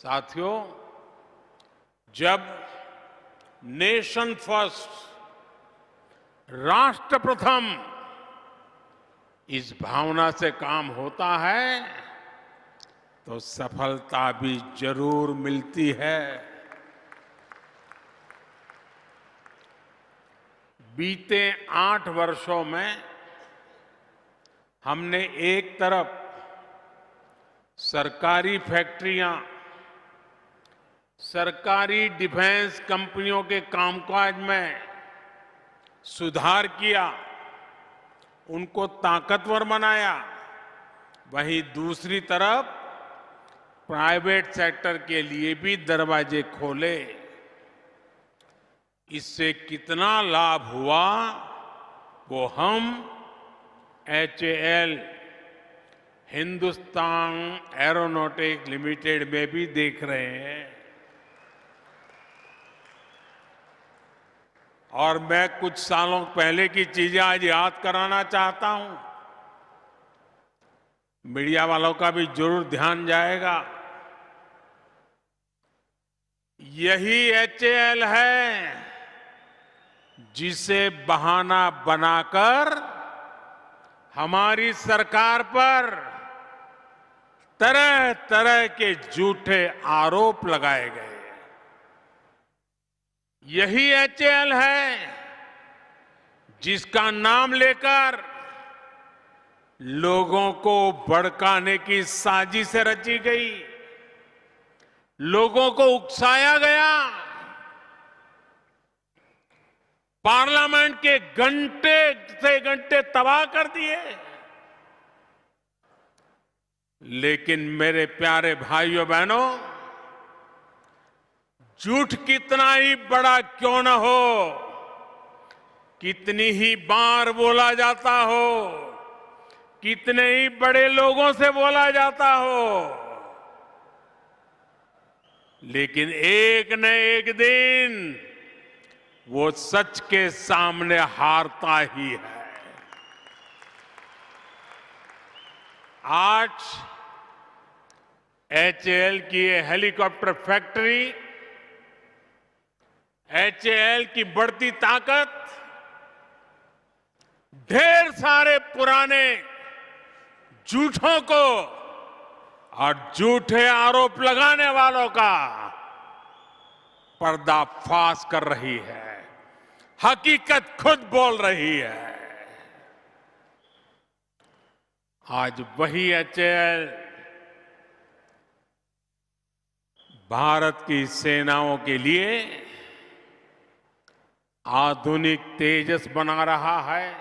साथियों जब nation first राष्ट्र प्रथम इस भावना से काम होता है तो सफलता भी जरूर मिलती है बीते आठ वर्षों में हमने एक तरफ सरकारी फैक्ट्रियां सरकारी डिफेंस कंपनियों के कामकाज में सुधार किया उनको ताकतवर बनाया वहीं दूसरी तरफ प्राइवेट सेक्टर के लिए भी दरवाजे खोले इससे कितना लाभ हुआ वो हम H L Hindustan aeronautic limited में भी देख रहे हैं और मैं कुछ सालों पहले की चीजें आज याद कराना चाहता हूं मीडिया वालों का भी जरूर ध्यान जाएगा यही एच है जिसे बहाना बनाकर हमारी सरकार पर तरह तरह के झूठे आरोप लगाए गए यही एचएएल है जिसका नाम लेकर लोगों को भड़काने की साजिश रची गई लोगों को उकसाया गया पार्लियामेंट के घंटे से घंटे तबाह कर दिए लेकिन मेरे प्यारे भाइयों बहनों झूठ कितना ही बड़ा क्यों न हो कितनी ही बार बोला जाता हो कितने ही बड़े लोगों से बोला जाता हो लेकिन एक न एक दिन वो सच के सामने हारता ही है आज एचएल की ये हेलीकॉप्टर फैक्ट्री एचएएल की बढ़ती ताकत ढेर सारे पुराने झूठों को और झूठे आरोप लगाने वालों का पर्दाफाश कर रही है हकीकत खुद बोल रही है आज वही एचएल भारत की सेनाओं के लिए आधुनिक तेजस बना रहा है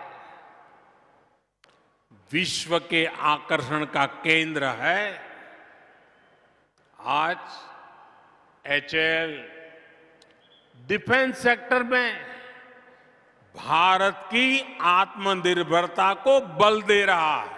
विश्व के आकर्षण का केंद्र है आज एचएल डिफेंस सेक्टर में भारत की आत्मनिर्भरता को बल दे रहा है